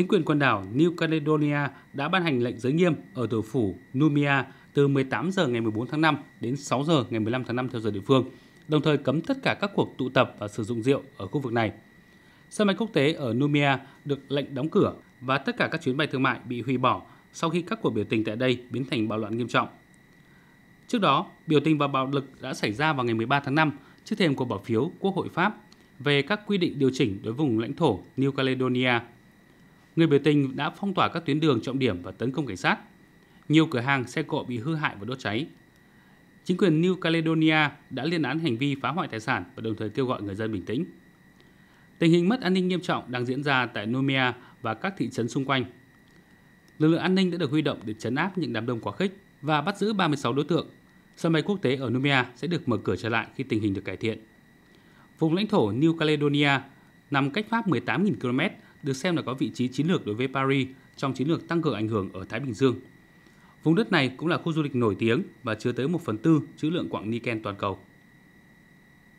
chính quyền quần đảo New Caledonia đã ban hành lệnh giới nghiêm ở thủ phủ Numia từ 18 giờ ngày 14 tháng 5 đến 6 giờ ngày 15 tháng 5 theo giờ địa phương, đồng thời cấm tất cả các cuộc tụ tập và sử dụng rượu ở khu vực này. Sân bay quốc tế ở Numia được lệnh đóng cửa và tất cả các chuyến bay thương mại bị hủy bỏ sau khi các cuộc biểu tình tại đây biến thành bạo loạn nghiêm trọng. Trước đó, biểu tình và bạo lực đã xảy ra vào ngày 13 tháng 5 trước thềm cuộc bỏ phiếu Quốc hội Pháp về các quy định điều chỉnh đối với vùng lãnh thổ New Caledonia người biểu tình đã phong tỏa các tuyến đường trọng điểm và tấn công cảnh sát. Nhiều cửa hàng, xe cộ bị hư hại và đốt cháy. Chính quyền New Caledonia đã liên án hành vi phá hoại tài sản và đồng thời kêu gọi người dân bình tĩnh. Tình hình mất an ninh nghiêm trọng đang diễn ra tại Nomia và các thị trấn xung quanh. Lực lượng an ninh đã được huy động để chấn áp những đám đông quá khích và bắt giữ 36 đối tượng. Sân bay quốc tế ở Nomia sẽ được mở cửa trở lại khi tình hình được cải thiện. Vùng lãnh thổ New Caledonia nằm cách Pháp 18.000 km được xem là có vị trí chiến lược đối với Paris trong chiến lược tăng cường ảnh hưởng ở Thái Bình Dương. Vùng đất này cũng là khu du lịch nổi tiếng và chứa tới 1 phần tư trữ lượng quặng niken toàn cầu.